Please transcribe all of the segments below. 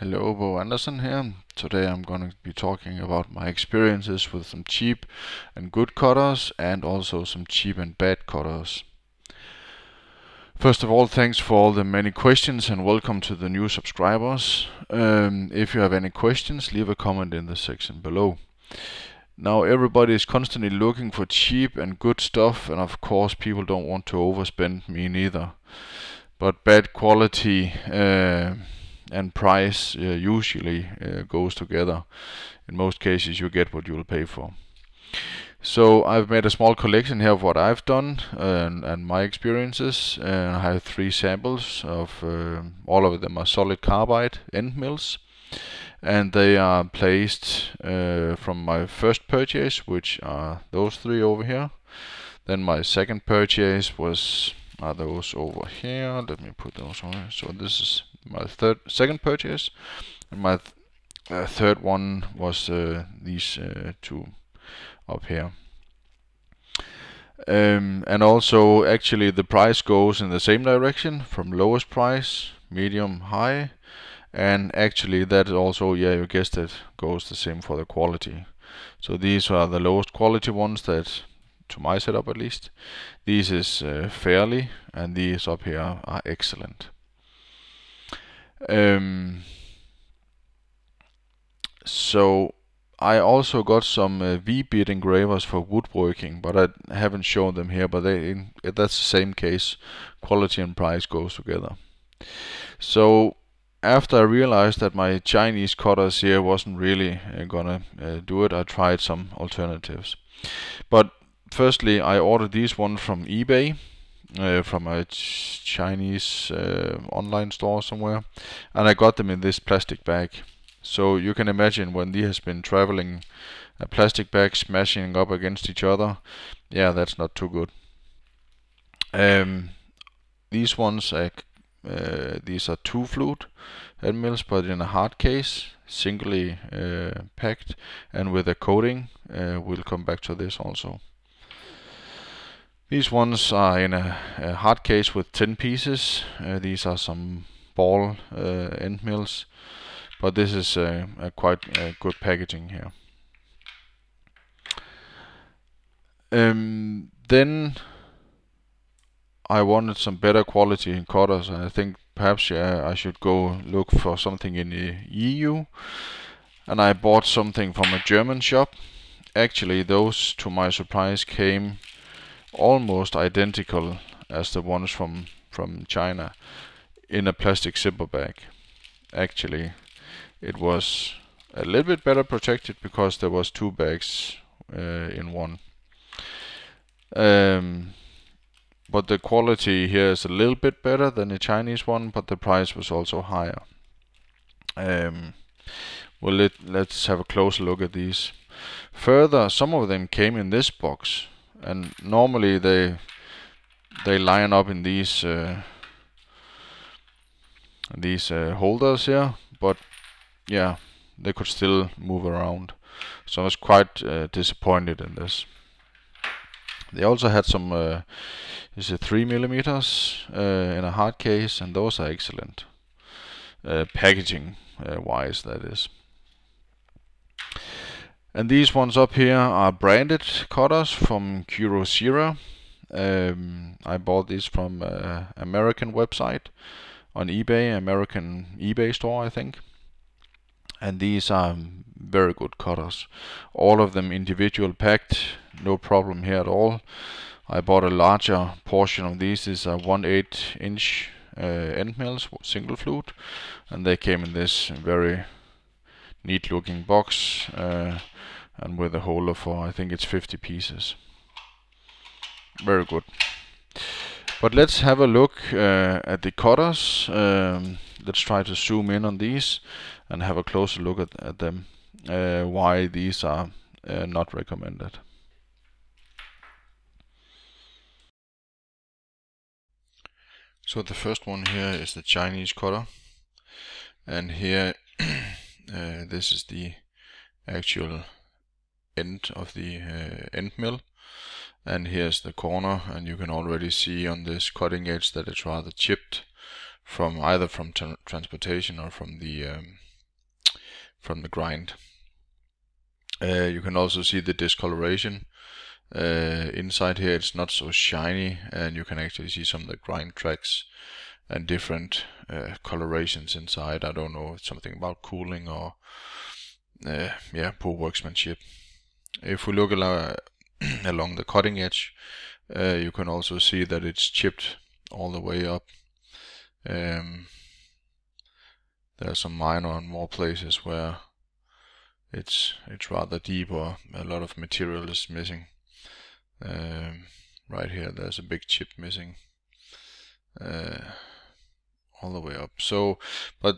Hello, Bo Anderson here. Today I'm going to be talking about my experiences with some cheap and good cutters and also some cheap and bad cutters. First of all, thanks for all the many questions and welcome to the new subscribers. Um, if you have any questions, leave a comment in the section below. Now everybody is constantly looking for cheap and good stuff and of course people don't want to overspend, me neither. But bad quality uh, and price uh, usually uh, goes together. In most cases you get what you'll pay for. So I've made a small collection here of what I've done and, and my experiences. I have three samples of uh, all of them are solid carbide end mills and they are placed uh, from my first purchase which are those three over here. Then my second purchase was are those over here. Let me put those on. So this is my third second purchase, and my th uh, third one was uh, these uh, two up here. Um, and also actually the price goes in the same direction from lowest price, medium, high and actually that also, yeah you guessed it, goes the same for the quality. So these are the lowest quality ones that to my setup at least. These is uh, fairly and these up here are excellent. Um, so I also got some uh, V-bit engravers for woodworking, but I haven't shown them here, but they, uh, that's the same case. Quality and price goes together. So after I realized that my Chinese cutters here wasn't really uh, gonna uh, do it, I tried some alternatives. But firstly, I ordered these one from eBay uh, from a ch Chinese uh, online store somewhere and I got them in this plastic bag so you can imagine when these has been traveling a plastic bag smashing up against each other yeah that's not too good um, these ones uh, these are two flute handmills but in a hard case singly uh, packed and with a coating uh, we'll come back to this also these ones are in a, a hard case with 10 pieces. Uh, these are some ball uh, end mills, but this is a quite good packaging here. Um, then I wanted some better quality in cutters. I think perhaps yeah, uh, I should go look for something in the EU. And I bought something from a German shop. Actually, those, to my surprise, came almost identical as the ones from, from China in a plastic zipper bag. Actually, it was a little bit better protected because there was two bags uh, in one. Um, but the quality here is a little bit better than the Chinese one, but the price was also higher. Um, well, let, let's have a closer look at these. Further, some of them came in this box, and normally they they line up in these uh, these uh, holders here but yeah they could still move around so I was quite uh, disappointed in this they also had some uh, is it three millimeters uh, in a hard case and those are excellent uh, packaging wise that is and these ones up here are branded cutters from Curosira. Um, I bought these from uh, American website on eBay, American eBay store, I think. And these are very good cutters. All of them individual packed, no problem here at all. I bought a larger portion of these. These are 1/8 inch uh, end mills, single flute, and they came in this very neat looking box uh, and with a holder for I think it's 50 pieces very good but let's have a look uh, at the cutters um, let's try to zoom in on these and have a closer look at, at them uh, why these are uh, not recommended So the first one here is the Chinese cutter and here Uh, this is the actual end of the uh, end mill and here's the corner and you can already see on this cutting edge that it's rather chipped from either from transportation or from the um, from the grind. Uh, you can also see the discoloration uh, inside here it's not so shiny and you can actually see some of the grind tracks and different uh, colorations inside. I don't know, something about cooling or uh, yeah, poor workmanship. If we look al along the cutting edge, uh, you can also see that it's chipped all the way up. Um, there are some minor and more places where it's it's rather deep or a lot of material is missing. Um, right here, there's a big chip missing. Uh, all the way up. So, but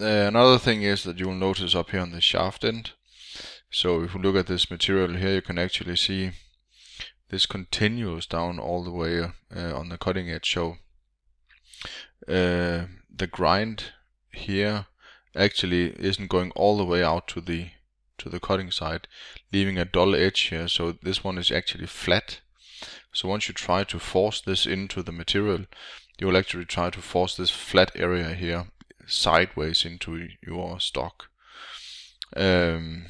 uh, another thing is that you will notice up here on the shaft end. So if you look at this material here, you can actually see this continues down all the way uh, on the cutting edge. So uh, the grind here actually isn't going all the way out to the to the cutting side, leaving a dull edge here. So this one is actually flat. So once you try to force this into the material, you will actually try to force this flat area here sideways into your stock. Um,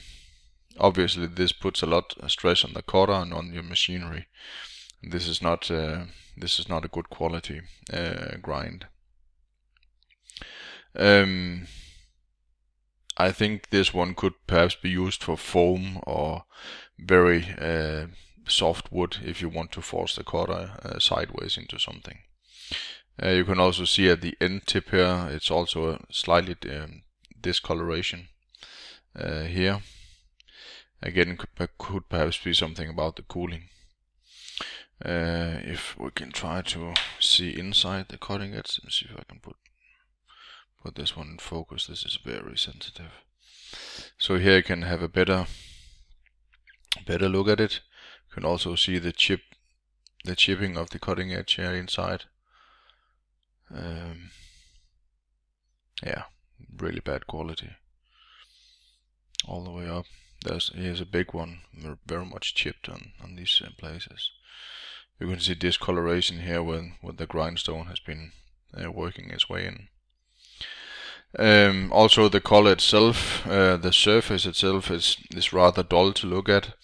obviously this puts a lot of stress on the cutter and on your machinery. This is not uh, this is not a good quality uh, grind. Um, I think this one could perhaps be used for foam or very uh, soft wood if you want to force the cutter uh, sideways into something. Uh, you can also see at the end tip here, it's also a slightly um, discoloration uh, here. Again, could, could, perhaps be something about the cooling. Uh, if we can try to see inside the cutting edge and see if I can put put this one in focus. This is very sensitive. So here you can have a better better look at it. You can also see the chip the chipping of the cutting edge here inside. Um, yeah, really bad quality. All the way up. There's here's a big one, very much chipped on on these uh, places. You can see discoloration here when when the grindstone has been uh, working its way in. Um, also, the color itself, uh, the surface itself is is rather dull to look at,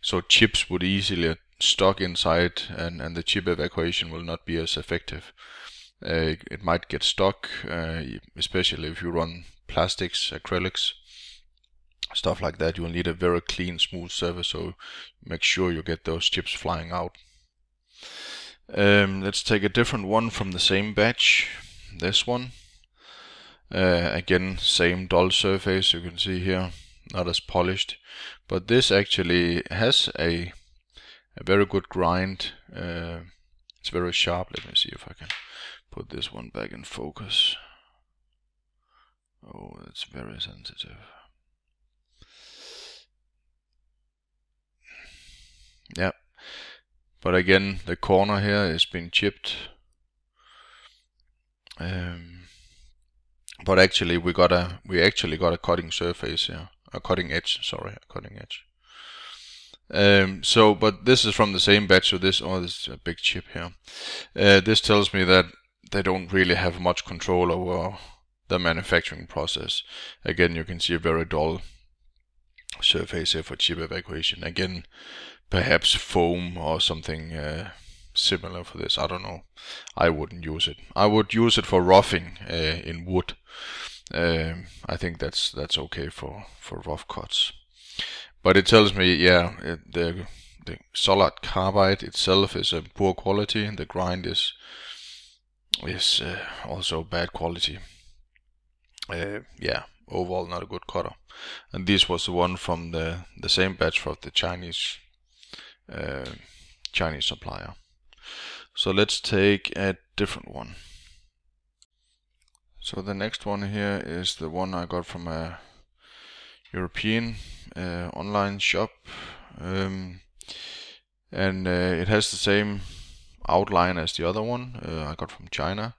so chips would easily stuck inside, and and the chip evacuation will not be as effective. Uh, it, might get stuck, uh, especially if you run plastics, acrylics, stuff like that. You'll need a very clean, smooth surface, so make sure you get those chips flying out. Um, let's take a different one from the same batch, this one. Uh, again, same dull surface you can see here, not as polished, but this actually has a, a very good grind. Uh, it's very sharp. Let me see if I can Put this one back in focus. Oh, it's very sensitive. Yeah. But again, the corner here is been chipped. Um, but actually, we got a we actually got a cutting surface here, a cutting edge. Sorry, a cutting edge. Um, so, but this is from the same batch. So this, oh, this is a big chip here. Uh, this tells me that they don't really have much control over the manufacturing process. Again, you can see a very dull surface here for chip evacuation. Again, perhaps foam or something uh, similar for this. I don't know. I wouldn't use it. I would use it for roughing uh, in wood. Um, I think that's that's okay for for rough cuts. But it tells me, yeah, it, the the solid carbide itself is a poor quality, and the grind is is uh, also bad quality. Uh, yeah, overall not a good cutter. And this was the one from the, the same batch from the Chinese uh, Chinese supplier. So let's take a different one. So the next one here is the one I got from a European uh, online shop. Um, and uh, it has the same outline as the other one uh, I got from China.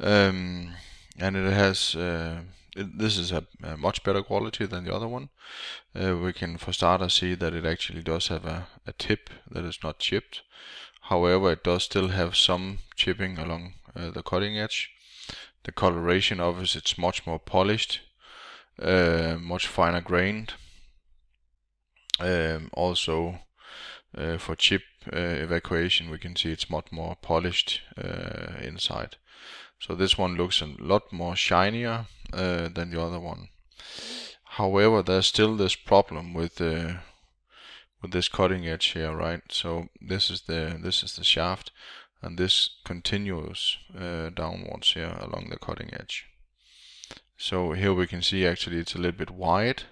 Um, and it has uh, this is a, a, much better quality than the other one. Uh, we can, for starters, see that it actually does have a, a tip that is not chipped. However, it does still have some chipping along uh, the cutting edge. The coloration of it, it's much more polished, uh, much finer grained. Um, also, uh, for chip uh, evacuation, we can see it's much more polished uh, inside. So this one looks a lot more shinier than the other one. However, there's still this problem with with this cutting edge here, right? So this is the this is the shaft, and this continues uh, downwards here along the cutting edge. So here we can see actually it's a little bit wide,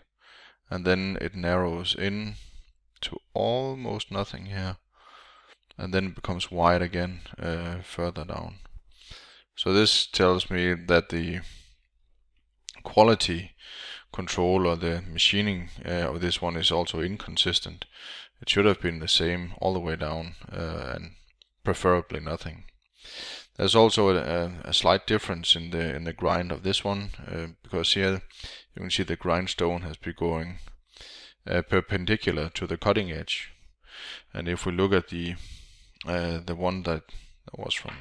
and then it narrows in to almost nothing here and then it becomes white again uh, further down. So this tells me that the quality control or the machining uh, of this one is also inconsistent. It should have been the same all the way down uh, and preferably nothing. There's also a, a, slight difference in the in the grind of this one uh, because here you can see the grindstone has been going uh, perpendicular to the cutting edge. And if we look at the uh, the one that was from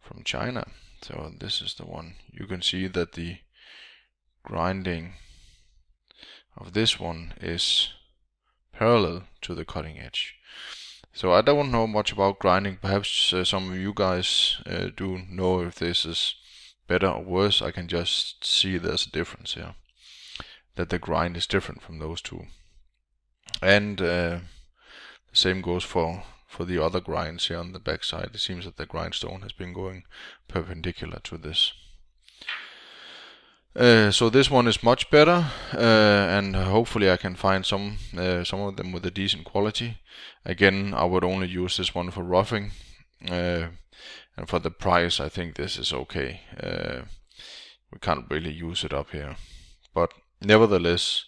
from China, so this is the one. You can see that the grinding of this one is parallel to the cutting edge. So I don't know much about grinding. Perhaps uh, some of you guys uh, do know if this is better or worse. I can just see there's a difference here that the grind is different from those two. And uh, the same goes for for the other grinds here on the backside. It seems that the grindstone has been going perpendicular to this. Uh, so this one is much better, uh, and hopefully I can find some uh, some of them with a decent quality. Again, I would only use this one for roughing, uh, and for the price, I think this is okay. Uh, we can't really use it up here, but Nevertheless,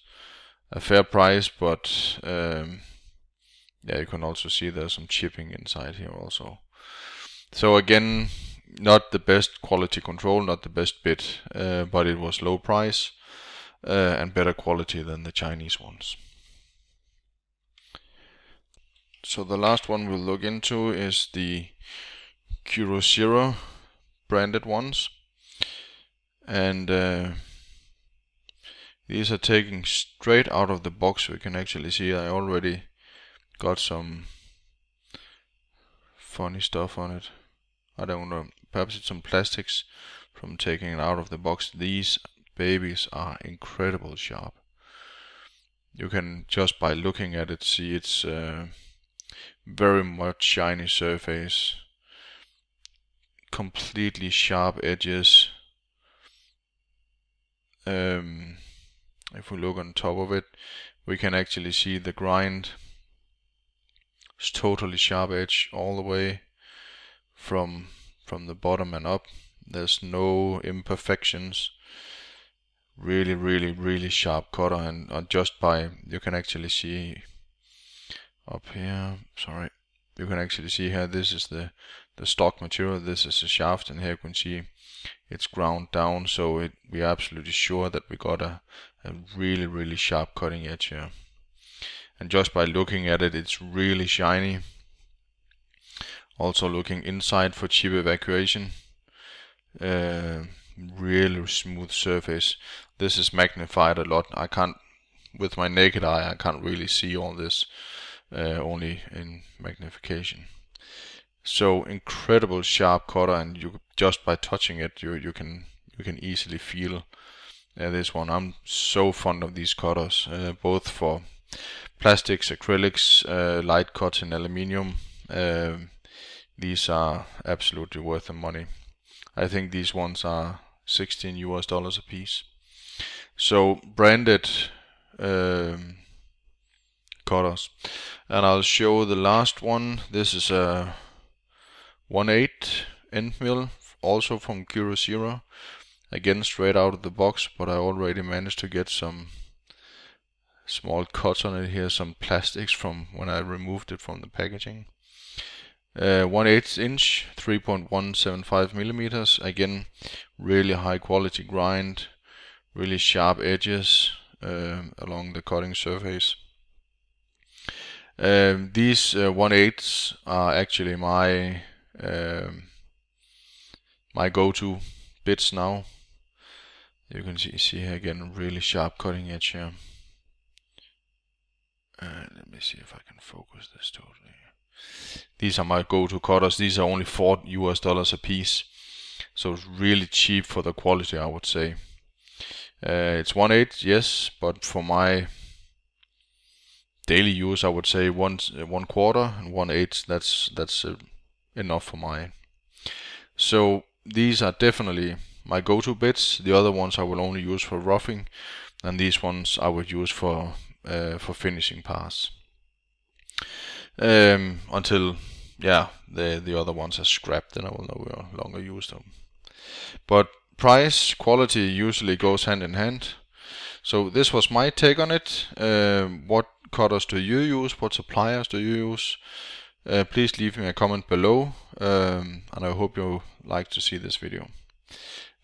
a fair price, but um, yeah, you can also see there's some chipping inside here also. So again, not the best quality control, not the best bit, uh, but it was low price uh, and better quality than the Chinese ones. So the last one we'll look into is the Curosiro branded ones. And uh, these are taking straight out of the box. We can actually see I already got some funny stuff on it. I don't know. Perhaps it's some plastics from taking it out of the box. These babies are incredible sharp. You can just by looking at it see it's uh, very much shiny surface, completely sharp edges. Um, if we look on top of it, we can actually see the grind. It's totally sharp edge all the way from from the bottom and up. There's no imperfections. Really, really, really sharp cutter and just by, you can actually see up here, sorry, you can actually see here, this is the, the stock material, this is the shaft and here you can see it's ground down so it, we are absolutely sure that we got a, a really really sharp cutting edge here and just by looking at it it's really shiny also looking inside for chip evacuation uh, really smooth surface this is magnified a lot I can't with my naked eye I can't really see all this uh, only in magnification so incredible sharp cutter and you just by touching it you you can you can easily feel uh, this one. I'm so fond of these cutters, uh, both for plastics, acrylics, uh, light cuts in aluminium. Um, these are absolutely worth the money. I think these ones are 16 US dollars a piece. So branded um, cutters. And I'll show the last one. This is a 1.8 end mill, also from Zero again straight out of the box but I already managed to get some small cuts on it here some plastics from when I removed it from the packaging uh, 1 8 inch 3.175 millimeters again really high quality grind really sharp edges uh, along the cutting surface um, these uh, 1 8 are actually my um, my go-to bits now you can see, see here again, really sharp cutting edge here. let me see if I can focus this totally. These are my go-to cutters. These are only four US dollars a piece. So it's really cheap for the quality, I would say. Uh, it's 1.8, yes, but for my daily use, I would say one one quarter and one eighth. That's that's uh, enough for mine. So these are definitely my go-to bits. The other ones I will only use for roughing, and these ones I would use for uh, for finishing pass. Um, until yeah, the the other ones are scrapped, and I will no longer use them. But price quality usually goes hand in hand. So this was my take on it. Um, what cutters do you use? What suppliers do you use? Uh, please leave me a comment below um, and I hope you like to see this video.